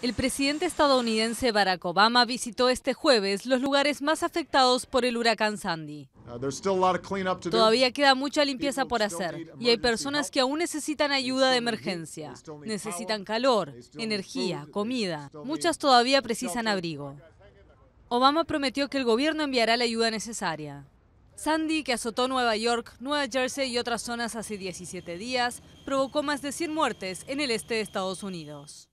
El presidente estadounidense Barack Obama visitó este jueves los lugares más afectados por el huracán Sandy. Uh, todavía queda mucha limpieza por hacer y hay personas que aún necesitan ayuda de emergencia. Necesitan calor, energía, comida. Muchas todavía precisan abrigo. Obama prometió que el gobierno enviará la ayuda necesaria. Sandy, que azotó Nueva York, Nueva Jersey y otras zonas hace 17 días, provocó más de 100 muertes en el este de Estados Unidos.